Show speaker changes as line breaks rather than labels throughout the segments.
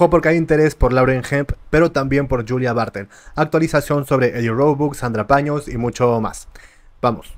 Ojo porque hay interés por Lauren Hemp, pero también por Julia Barton. Actualización sobre Eddie Roebuck, Sandra Paños y mucho más. Vamos.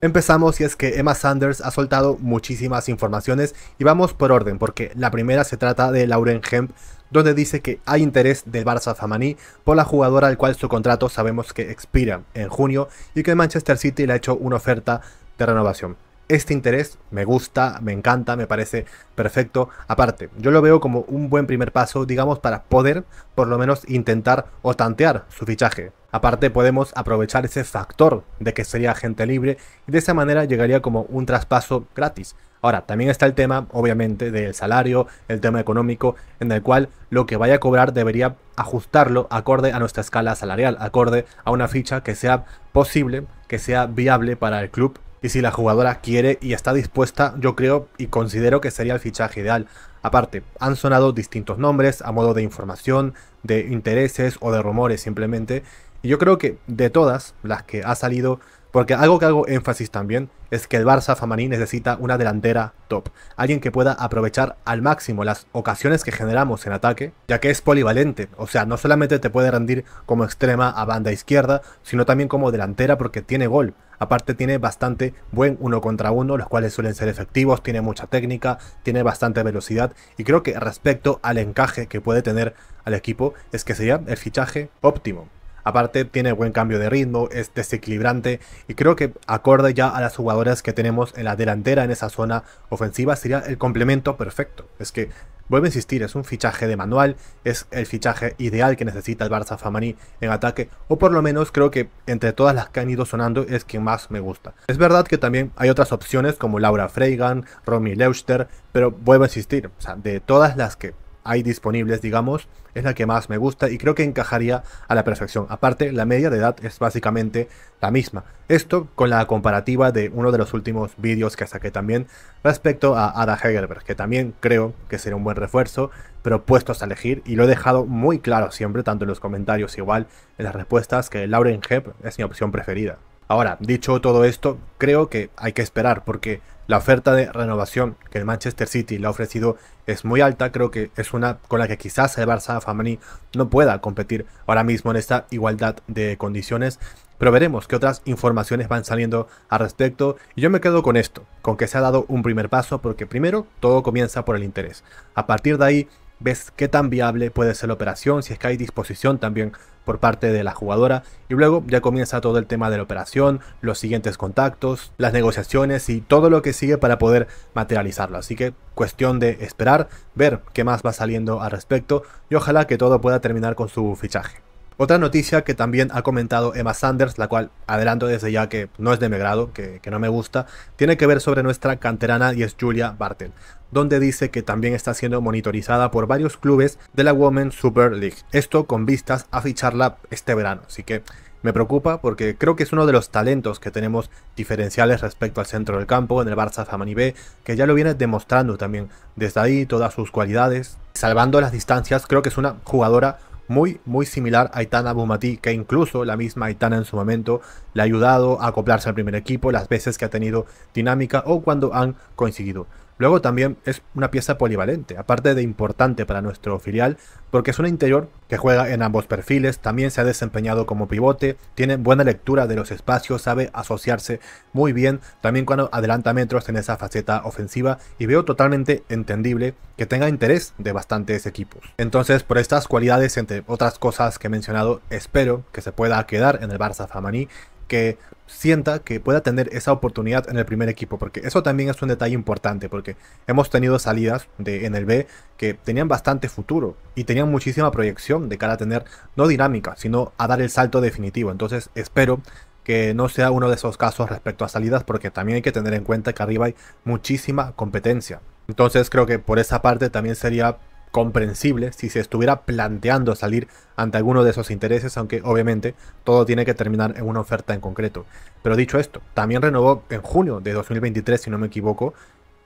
Empezamos y es que Emma Sanders ha soltado muchísimas informaciones y vamos por orden porque la primera se trata de Lauren Hemp donde dice que hay interés de Barça Famaní por la jugadora al cual su contrato sabemos que expira en junio y que Manchester City le ha hecho una oferta de renovación. Este interés me gusta, me encanta, me parece perfecto. Aparte, yo lo veo como un buen primer paso, digamos, para poder por lo menos intentar o tantear su fichaje. Aparte, podemos aprovechar ese factor de que sería gente libre y de esa manera llegaría como un traspaso gratis. Ahora, también está el tema, obviamente, del salario, el tema económico, en el cual lo que vaya a cobrar debería ajustarlo acorde a nuestra escala salarial, acorde a una ficha que sea posible, que sea viable para el club y si la jugadora quiere y está dispuesta, yo creo y considero que sería el fichaje ideal. Aparte, han sonado distintos nombres a modo de información, de intereses o de rumores simplemente, y yo creo que de todas las que ha salido, porque algo que hago énfasis también es que el Barça Famaní necesita una delantera top, alguien que pueda aprovechar al máximo las ocasiones que generamos en ataque, ya que es polivalente, o sea, no solamente te puede rendir como extrema a banda izquierda, sino también como delantera porque tiene gol. Aparte tiene bastante buen uno contra uno, los cuales suelen ser efectivos, tiene mucha técnica, tiene bastante velocidad y creo que respecto al encaje que puede tener al equipo es que sería el fichaje óptimo. Aparte tiene buen cambio de ritmo, es desequilibrante y creo que acorde ya a las jugadoras que tenemos en la delantera en esa zona ofensiva sería el complemento perfecto. Es que Vuelvo a insistir, es un fichaje de manual, es el fichaje ideal que necesita el Barça famani en ataque, o por lo menos creo que entre todas las que han ido sonando es quien más me gusta. Es verdad que también hay otras opciones como Laura Freigan, Romy Leuchter, pero vuelvo a insistir, o sea, de todas las que hay disponibles, digamos, es la que más me gusta y creo que encajaría a la perfección. Aparte, la media de edad es básicamente la misma. Esto con la comparativa de uno de los últimos vídeos que saqué también respecto a Ada Hegerberg, que también creo que sería un buen refuerzo, pero puestos a elegir, y lo he dejado muy claro siempre, tanto en los comentarios igual en las respuestas, que Lauren Hebb es mi opción preferida. Ahora, dicho todo esto, creo que hay que esperar porque la oferta de renovación que el Manchester City le ha ofrecido es muy alta, creo que es una con la que quizás el Barça Family no pueda competir ahora mismo en esta igualdad de condiciones, pero veremos qué otras informaciones van saliendo al respecto y yo me quedo con esto, con que se ha dado un primer paso porque primero todo comienza por el interés. A partir de ahí ves qué tan viable puede ser la operación, si es que hay disposición también por parte de la jugadora y luego ya comienza todo el tema de la operación, los siguientes contactos, las negociaciones y todo lo que sigue para poder materializarlo. Así que cuestión de esperar, ver qué más va saliendo al respecto y ojalá que todo pueda terminar con su fichaje. Otra noticia que también ha comentado Emma Sanders, la cual adelanto desde ya que no es de mi grado, que, no me gusta, tiene que ver sobre nuestra canterana y es Julia Bartel, donde dice que también está siendo monitorizada por varios clubes de la Women's Super League. Esto con vistas a ficharla este verano, así que me preocupa porque creo que es uno de los talentos que tenemos diferenciales respecto al centro del campo en el Barça Famani B, que ya lo viene demostrando también desde ahí todas sus cualidades. Salvando las distancias, creo que es una jugadora muy, muy similar a Aitana Bumati, que incluso la misma Aitana en su momento le ha ayudado a acoplarse al primer equipo las veces que ha tenido dinámica o cuando han coincidido. Luego también es una pieza polivalente, aparte de importante para nuestro filial, porque es un interior que juega en ambos perfiles, también se ha desempeñado como pivote, tiene buena lectura de los espacios, sabe asociarse muy bien, también cuando adelanta metros en esa faceta ofensiva y veo totalmente entendible que tenga interés de bastantes equipos. Entonces, por estas cualidades, entre otras cosas que he mencionado, espero que se pueda quedar en el Barça Famaní que sienta que pueda tener esa oportunidad en el primer equipo, porque eso también es un detalle importante, porque hemos tenido salidas de, en el B que tenían bastante futuro y tenían muchísima proyección de cara a tener, no dinámica, sino a dar el salto definitivo. Entonces espero que no sea uno de esos casos respecto a salidas, porque también hay que tener en cuenta que arriba hay muchísima competencia. Entonces creo que por esa parte también sería comprensible si se estuviera planteando salir ante alguno de esos intereses, aunque obviamente todo tiene que terminar en una oferta en concreto. Pero dicho esto, también renovó en junio de 2023, si no me equivoco,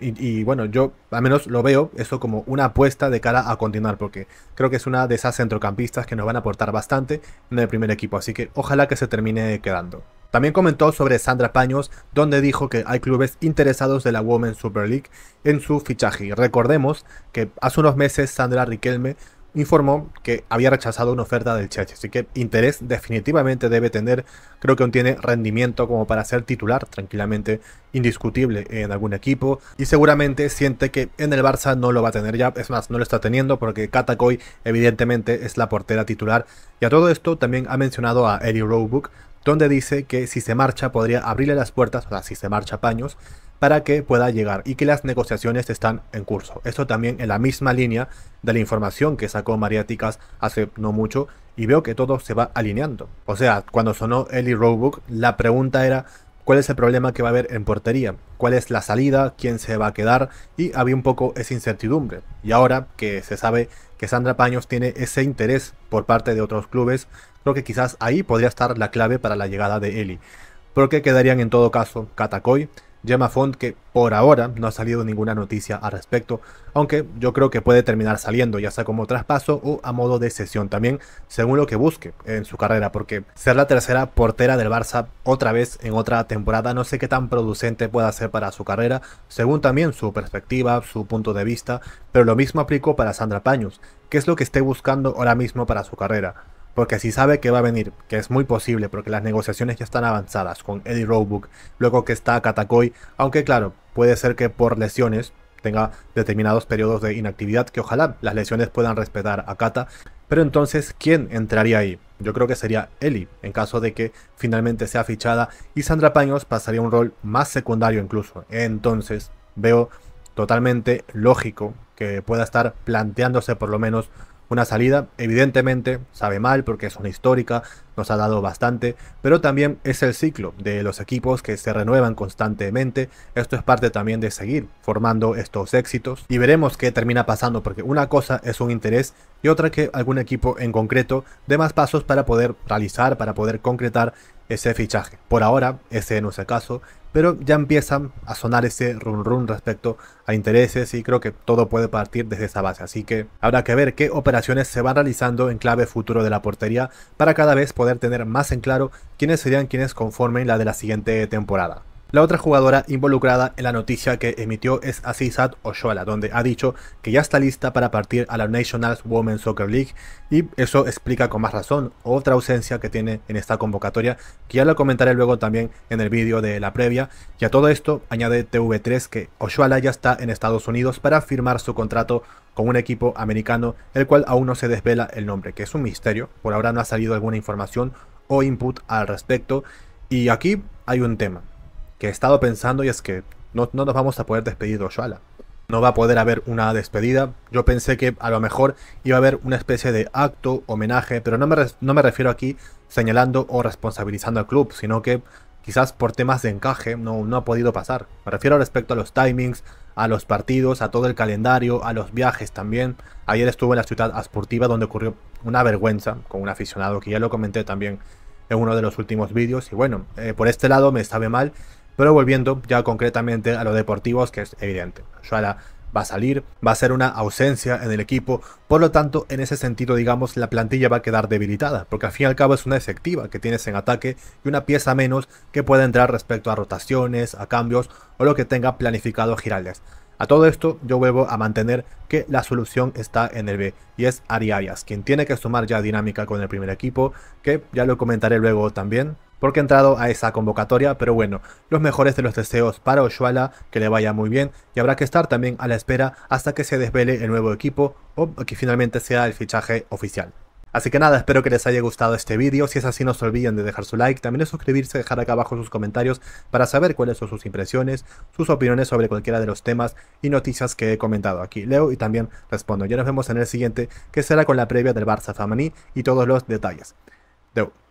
y, bueno, yo al menos lo veo eso como una apuesta de cara a continuar, porque creo que es una de esas centrocampistas que nos van a aportar bastante en el primer equipo, así que ojalá que se termine quedando. También comentó sobre Sandra Paños, donde dijo que hay clubes interesados de la Women's Super League en su fichaje. recordemos que hace unos meses Sandra Riquelme informó que había rechazado una oferta del Chelsea, así que interés definitivamente debe tener, creo que aún tiene rendimiento como para ser titular tranquilamente indiscutible en algún equipo y seguramente siente que en el Barça no lo va a tener ya, es más, no lo está teniendo porque Katakoy evidentemente es la portera titular y a todo esto también ha mencionado a Eddie Roebuck, donde dice que si se marcha podría abrirle las puertas, o sea, si se marcha paños, para que pueda llegar y que las negociaciones están en curso. Esto también en la misma línea de la información que sacó Mariáticas hace no mucho y veo que todo se va alineando. O sea, cuando sonó Ellie Roebuck, la pregunta era cuál es el problema que va a haber en portería, cuál es la salida, quién se va a quedar y había un poco esa incertidumbre. Y ahora que se sabe que Sandra Paños tiene ese interés por parte de otros clubes, creo que quizás ahí podría estar la clave para la llegada de Eli. Porque quedarían en todo caso Catacoy, Gemma Font, que por ahora no ha salido ninguna noticia al respecto, aunque yo creo que puede terminar saliendo, ya sea como traspaso o a modo de sesión también, según lo que busque en su carrera, porque ser la tercera portera del Barça otra vez en otra temporada, no sé qué tan producente pueda ser para su carrera, según también su perspectiva, su punto de vista, pero lo mismo aplico para Sandra Paños, que es lo que esté buscando ahora mismo para su carrera porque si sabe que va a venir, que es muy posible, porque las negociaciones ya están avanzadas con Eddie Roebuck, luego que está Katakoi aunque claro, puede ser que por lesiones tenga determinados periodos de inactividad, que ojalá las lesiones puedan respetar a Kata, pero entonces, ¿quién entraría ahí? Yo creo que sería Eli, en caso de que finalmente sea fichada, y Sandra Paños pasaría un rol más secundario incluso, entonces veo totalmente lógico que pueda estar planteándose por lo menos una salida, evidentemente, sabe mal porque es una histórica, nos ha dado bastante, pero también es el ciclo de los equipos que se renuevan constantemente. Esto es parte también de seguir formando estos éxitos y veremos qué termina pasando porque una cosa es un interés y otra que algún equipo en concreto dé más pasos para poder realizar, para poder concretar ese fichaje. Por ahora, ese no es el caso pero ya empiezan a sonar ese run run respecto a intereses y creo que todo puede partir desde esa base, así que habrá que ver qué operaciones se van realizando en clave futuro de la portería para cada vez poder tener más en claro quiénes serían quienes conformen la de la siguiente temporada. La otra jugadora involucrada en la noticia que emitió es Asisat Oshoala, donde ha dicho que ya está lista para partir a la National Women's Soccer League y eso explica con más razón otra ausencia que tiene en esta convocatoria, que ya lo comentaré luego también en el vídeo de la previa. Y a todo esto añade TV3 que Oshoala ya está en Estados Unidos para firmar su contrato con un equipo americano, el cual aún no se desvela el nombre, que es un misterio, por ahora no ha salido alguna información o input al respecto. Y aquí hay un tema que he estado pensando y es que no, nos vamos a poder despedir de Oshala. No va a poder haber una despedida. Yo pensé que a lo mejor iba a haber una especie de acto, homenaje, pero no me, no me refiero aquí señalando o responsabilizando al club, sino que quizás por temas de encaje no, no ha podido pasar. Me refiero respecto a los timings, a los partidos, a todo el calendario, a los viajes también. Ayer estuve en la ciudad Asportiva donde ocurrió una vergüenza con un aficionado que ya lo comenté también en uno de los últimos vídeos. Y bueno, eh, por este lado me sabe mal pero volviendo ya concretamente a los deportivos, que es evidente. Shuala va a salir, va a ser una ausencia en el equipo, por lo tanto en ese sentido digamos la plantilla va a quedar debilitada, porque al fin y al cabo es una efectiva que tienes en ataque y una pieza menos que puede entrar respecto a rotaciones, a cambios o lo que tenga planificado Giraldes. A todo esto yo vuelvo a mantener que la solución está en el B y es Arias, quien tiene que sumar ya dinámica con el primer equipo, que ya lo comentaré luego también, porque he entrado a esa convocatoria, pero bueno, los mejores de los deseos para Oshuala, que le vaya muy bien, y habrá que estar también a la espera hasta que se desvele el nuevo equipo o que finalmente sea el fichaje oficial. Así que nada, espero que les haya gustado este vídeo, si es así no se olviden de dejar su like, también de suscribirse, dejar acá abajo sus comentarios para saber cuáles son sus impresiones, sus opiniones sobre cualquiera de los temas y noticias que he comentado aquí. Leo y también respondo. Ya nos vemos en el siguiente, que será con la previa del Barça Famaní y todos los detalles. Deu.